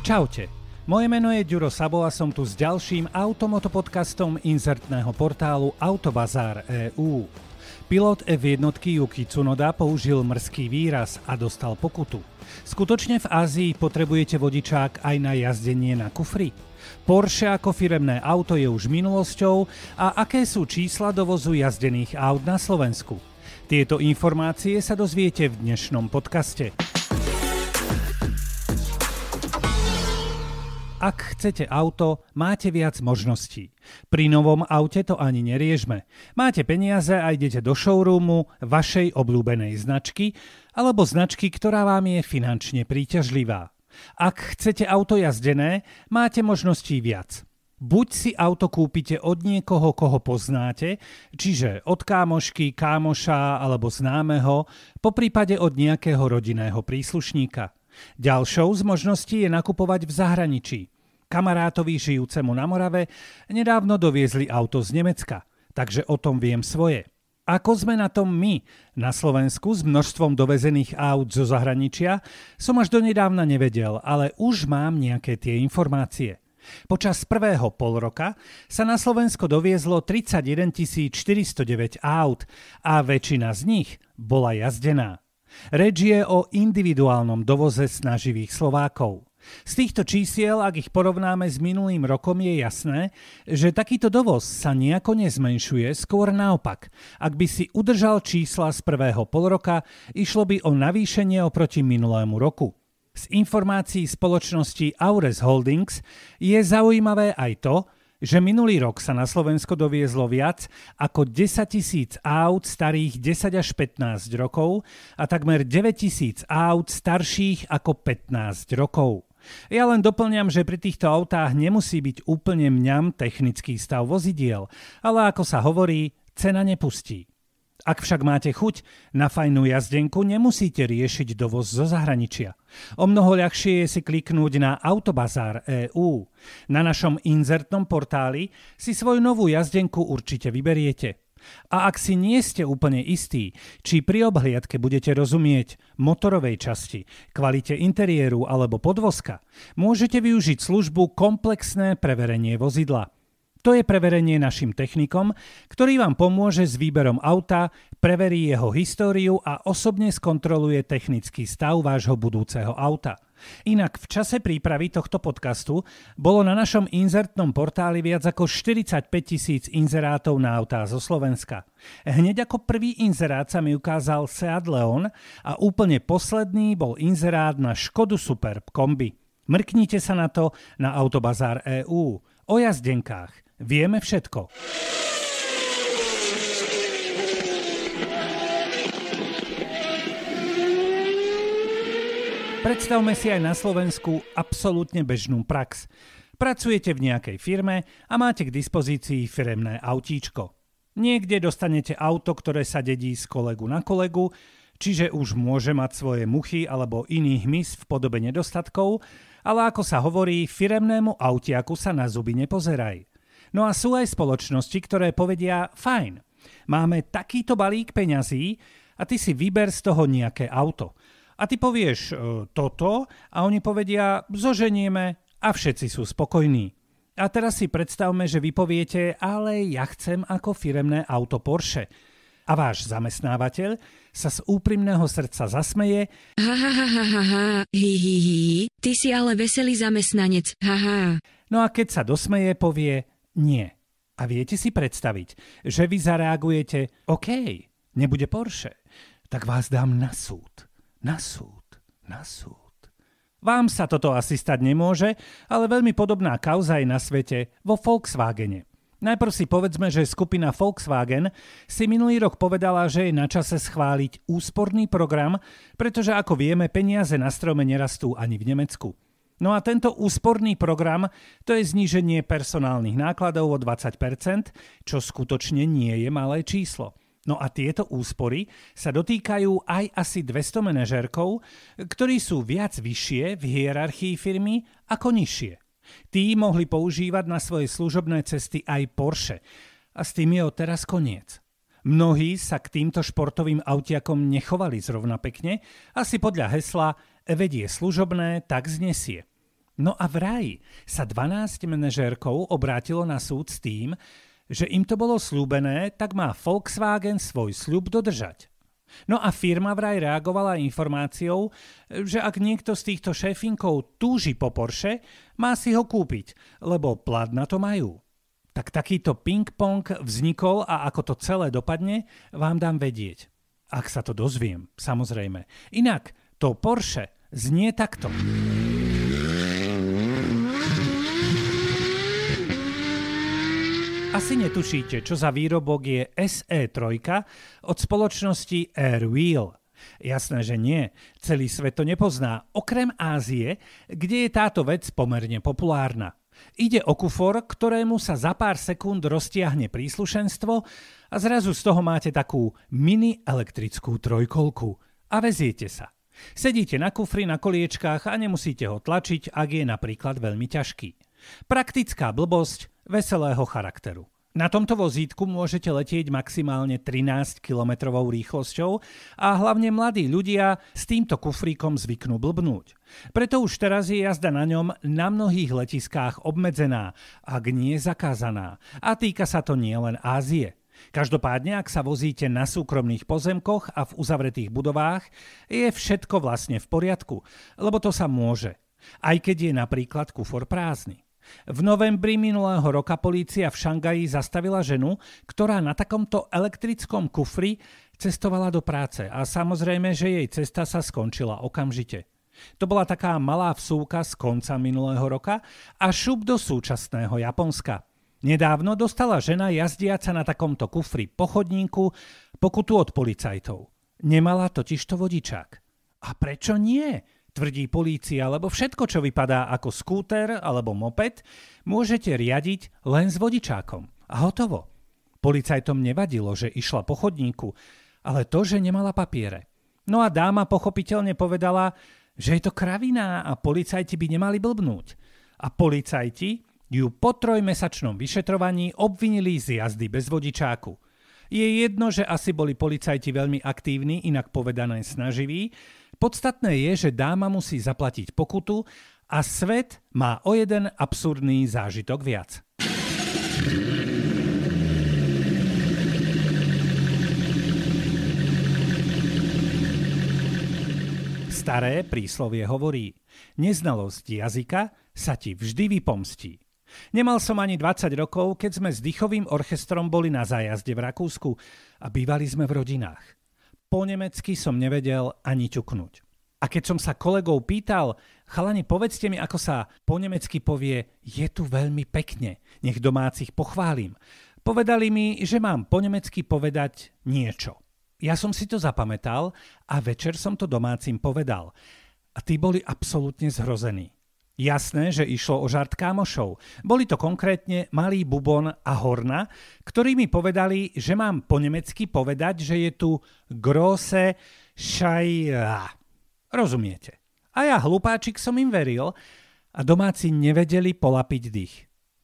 Čaute, moje meno je Ďuro Sabo a som tu s ďalším automotopodcastom inzertného portálu Autobazár.eu. Pilot F1 Yuki Tsunoda použil mrzký výraz a dostal pokutu. Skutočne v Ázii potrebujete vodičák aj na jazdenie na kufri? Porsche ako firemné auto je už minulosťou a aké sú čísla dovozu jazdených aut na Slovensku? Tieto informácie sa dozviete v dnešnom podcaste. Ak chcete auto, máte viac možností. Pri novom aute to ani neriežme. Máte peniaze a idete do showroomu vašej obľúbenej značky alebo značky, ktorá vám je finančne príťažlivá. Ak chcete auto jazdené, máte možností viac. Buď si auto kúpite od niekoho, koho poznáte, čiže od kámošky, kámoša alebo známeho, po prípade od nejakého rodinného príslušníka – Ďalšou z možností je nakupovať v zahraničí. Kamarátovi žijúcemu na Morave nedávno doviezli auto z Nemecka, takže o tom viem svoje. Ako sme na tom my? Na Slovensku s množstvom dovezených aut zo zahraničia som až donedávna nevedel, ale už mám nejaké tie informácie. Počas prvého pol roka sa na Slovensko doviezlo 31 409 aut a väčšina z nich bola jazdená. Reč je o individuálnom dovoze snaživých Slovákov. Z týchto čísiel, ak ich porovnáme s minulým rokom, je jasné, že takýto dovoz sa nejako nezmenšuje, skôr naopak. Ak by si udržal čísla z prvého polroka, išlo by o navýšenie oproti minulému roku. Z informácií spoločnosti Aures Holdings je zaujímavé aj to, že minulý rok sa na Slovensko doviezlo viac ako 10 tisíc aut starých 10 až 15 rokov a takmer 9 tisíc aut starších ako 15 rokov. Ja len doplňam, že pri týchto autách nemusí byť úplne mňam technický stav vozidiel, ale ako sa hovorí, cena nepustí. Ak však máte chuť na fajnú jazdenku, nemusíte riešiť dovoz zo zahraničia. O mnoho ľahšie je si kliknúť na Autobazár EU. Na našom inzertnom portáli si svoju novú jazdenku určite vyberiete. A ak si nie ste úplne istí, či pri obhliadke budete rozumieť motorovej časti, kvalite interiéru alebo podvozka, môžete využiť službu komplexné preverenie vozidla – to je preverenie našim technikom, ktorý vám pomôže s výberom auta, preverí jeho históriu a osobne skontroluje technický stav vášho budúceho auta. Inak v čase prípravy tohto podcastu bolo na našom inzertnom portáli viac ako 45 tisíc inzerátov na autá zo Slovenska. Hneď ako prvý inzerát sa mi ukázal Seat Leon a úplne posledný bol inzerát na Škodu Superb kombi. Mrknite sa na to na Autobazár EU o jazdenkách – Vieme všetko. Predstavme si aj na Slovensku absolútne bežnú prax. Pracujete v nejakej firme a máte k dispozícii firemné autíčko. Niekde dostanete auto, ktoré sa dedí z kolegu na kolegu, čiže už môže mať svoje muchy alebo iný hmyz v podobe nedostatkov, ale ako sa hovorí, firemnému autiaku sa na zuby nepozeraj. No a sú aj spoločnosti, ktoré povedia fajn, máme takýto balík peňazí a ty si vyber z toho nejaké auto. A ty povieš e, toto a oni povedia zoženieme a všetci sú spokojní. A teraz si predstavme, že vy poviete, ale ja chcem ako firemné auto Porsche. A váš zamestnávateľ sa z úprimného srdca zasmeje. Ha, ha, ha, ha, ha, hi, hi, hi, ty si ale veselý zamestnanec, ha, ha. No a keď sa dosmeje, povie, nie. A viete si predstaviť, že vy zareagujete, OK, nebude Porsche, tak vás dám na súd. Na súd. Na súd. Vám sa toto asi stať nemôže, ale veľmi podobná kauza je na svete vo Volkswagene. Najprv si povedzme, že skupina Volkswagen si minulý rok povedala, že je na čase schváliť úsporný program, pretože ako vieme, peniaze na strome nerastú ani v Nemecku. No a tento úsporný program to je zníženie personálnych nákladov o 20%, čo skutočne nie je malé číslo. No a tieto úspory sa dotýkajú aj asi 200 manažérkov, ktorí sú viac vyššie v hierarchii firmy ako nižšie. Tí mohli používať na svoje služobné cesty aj Porsche. A s tým je odteraz koniec. Mnohí sa k týmto športovým autiakom nechovali zrovna pekne, asi podľa hesla vedie služobné, tak znesie. No a vraj sa 12 manažérkov obrátilo na súd s tým, že im to bolo slúbené, tak má Volkswagen svoj sľub dodržať. No a firma vraj reagovala informáciou, že ak niekto z týchto šéfinkov túži po Porsche, má si ho kúpiť, lebo plat na to majú. Tak takýto ping-pong vznikol a ako to celé dopadne, vám dám vedieť. Ak sa to dozviem, samozrejme. Inak, to Porsche znie takto. Asi netušíte, čo za výrobok je SE3 od spoločnosti Airwheel. Jasné, že nie. Celý svet to nepozná, okrem Ázie, kde je táto vec pomerne populárna. Ide o kufor, ktorému sa za pár sekúnd roztiahne príslušenstvo a zrazu z toho máte takú mini elektrickú trojkolku a veziete sa. Sedíte na kufri na koliečkách a nemusíte ho tlačiť, ak je napríklad veľmi ťažký. Praktická blbosť veselého charakteru. Na tomto vozítku môžete letieť maximálne 13 km rýchlosťou a hlavne mladí ľudia s týmto kufríkom zvyknú blbnúť. Preto už teraz je jazda na ňom na mnohých letiskách obmedzená, ak nie zakázaná. A týka sa to nielen Ázie. Každopádne, ak sa vozíte na súkromných pozemkoch a v uzavretých budovách, je všetko vlastne v poriadku, lebo to sa môže. Aj keď je napríklad kufor prázdny. V novembri minulého roka polícia v Šangaji zastavila ženu, ktorá na takomto elektrickom kufri cestovala do práce a samozrejme, že jej cesta sa skončila okamžite. To bola taká malá vsúka z konca minulého roka a šup do súčasného Japonska. Nedávno dostala žena jazdiaca na takomto kufri po chodníku pokutu od policajtov. Nemala totiž to vodičák. A prečo nie? tvrdí polícia, lebo všetko, čo vypadá ako skúter alebo moped, môžete riadiť len s vodičákom. A hotovo. Policajtom nevadilo, že išla po chodníku, ale to, že nemala papiere. No a dáma pochopiteľne povedala, že je to kravina a policajti by nemali blbnúť. A policajti ju po trojmesačnom vyšetrovaní obvinili z jazdy bez vodičáku – je jedno, že asi boli policajti veľmi aktívni, inak povedané snaživí. Podstatné je, že dáma musí zaplatiť pokutu a svet má o jeden absurdný zážitok viac. Staré príslovie hovorí, neznalosť jazyka sa ti vždy vypomstí. Nemal som ani 20 rokov, keď sme s dýchovým orchestrom boli na zájazde v Rakúsku a bývali sme v rodinách. Po nemecky som nevedel ani ťuknúť. A keď som sa kolegov pýtal, chalani, povedzte mi, ako sa po nemecky povie, je tu veľmi pekne, nech domácich pochválim. Povedali mi, že mám po nemecky povedať niečo. Ja som si to zapamätal a večer som to domácim povedal. A tí boli absolútne zhrození. Jasné, že išlo o žart kámošov. Boli to konkrétne Malý Bubon a Horna, ktorí mi povedali, že mám po nemecky povedať, že je tu grosse šajra. Rozumiete? A ja, hlupáčik, som im veril a domáci nevedeli polapiť dých.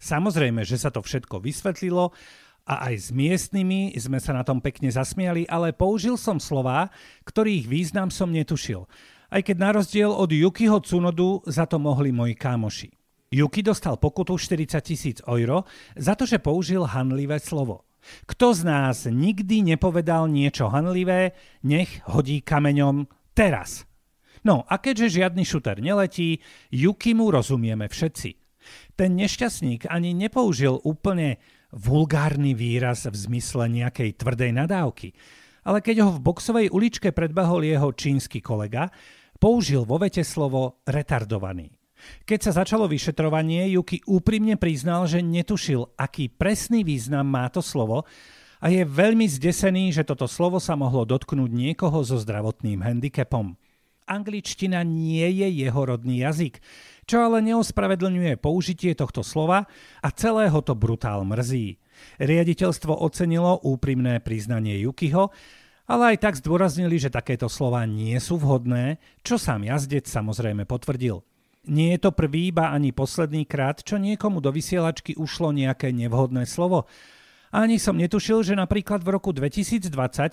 Samozrejme, že sa to všetko vysvetlilo a aj s miestnymi sme sa na tom pekne zasmiali, ale použil som slová, ktorých význam som netušil aj keď na rozdiel od Yukiho Cunodu za to mohli moji kámoši. Yuki dostal pokutu 40 tisíc euro za to, že použil hanlivé slovo. Kto z nás nikdy nepovedal niečo hanlivé, nech hodí kameňom teraz. No a keďže žiadny šuter neletí, Yuki mu rozumieme všetci. Ten nešťastník ani nepoužil úplne vulgárny výraz v zmysle nejakej tvrdej nadávky, ale keď ho v boxovej uličke predbahol jeho čínsky kolega, použil vo vete slovo retardovaný. Keď sa začalo vyšetrovanie, Juki úprimne priznal, že netušil, aký presný význam má to slovo a je veľmi zdesený, že toto slovo sa mohlo dotknúť niekoho so zdravotným handicapom. Angličtina nie je jeho rodný jazyk, čo ale neospravedlňuje použitie tohto slova a celého to brutál mrzí. Riaditeľstvo ocenilo úprimné priznanie Jukiho ale aj tak zdôraznili, že takéto slova nie sú vhodné, čo sám jazdec samozrejme potvrdil. Nie je to prvý, iba ani posledný krát, čo niekomu do vysielačky ušlo nejaké nevhodné slovo. Ani som netušil, že napríklad v roku 2020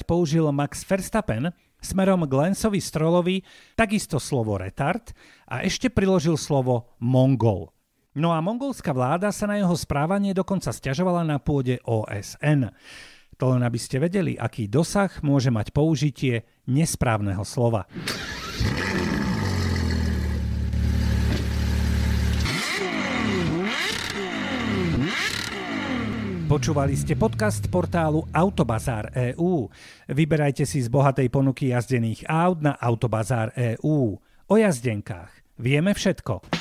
použil Max Verstappen smerom k Lensovi Strolovi takisto slovo retard a ešte priložil slovo mongol. No a mongolská vláda sa na jeho správanie dokonca stiažovala na pôde OSN. To len aby ste vedeli, aký dosah môže mať použitie nesprávneho slova. Počúvali ste podcast portálu Autobazár e Vyberajte si z bohatej ponuky jazdených aut na Autobazár e O jazdenkách vieme všetko.